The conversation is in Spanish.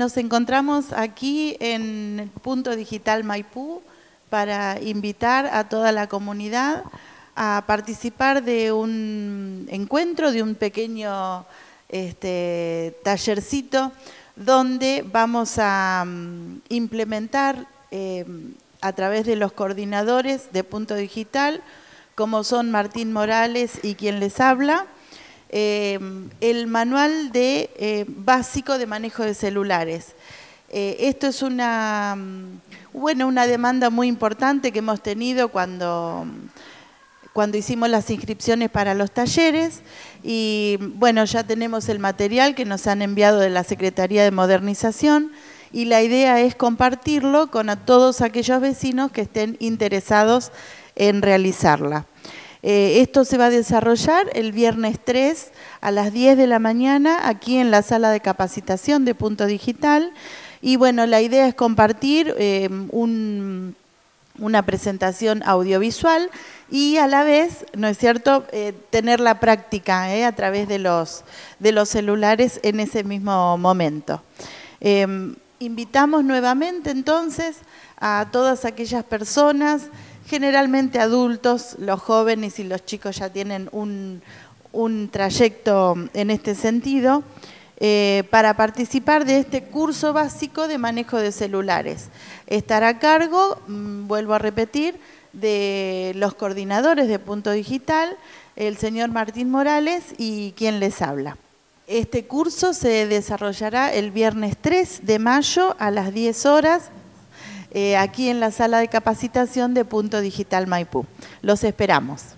Nos encontramos aquí en Punto Digital Maipú para invitar a toda la comunidad a participar de un encuentro, de un pequeño este, tallercito donde vamos a mm, implementar em, a través de los coordinadores de Punto Digital, como son Martín Morales y quien les habla, Em, el manual de, em, básico de manejo de celulares. Eh, esto es una, em, bueno, una demanda muy importante que hemos tenido cuando, cuando hicimos las inscripciones para los talleres y bueno, ya tenemos el material que nos han enviado de la Secretaría de Modernización y la idea es compartirlo con todos aquellos vecinos que estén interesados en realizarla. Eh, esto se va a desarrollar el viernes 3 a las 10 de la mañana aquí en la sala de capacitación de Punto Digital. Y bueno, la idea es compartir eh, una presentación audiovisual y a la vez, ¿no es cierto?, eh, tener la práctica a través de de los celulares en ese mismo momento. Em, invitamos nuevamente entonces a todas aquellas personas generalmente adultos, los jóvenes y los chicos ya tienen un, trayecto en este sentido, eh, para participar de este curso básico de manejo de celulares. Estará a cargo, mm, vuelvo a repetir, de los coordinadores de Punto Digital, el señor Martín Morales y quien les habla. Este curso se desarrollará el viernes 3 de mayo a las 10 horas eh, aquí en la sala de capacitación de Punto Digital Maipú. Los esperamos.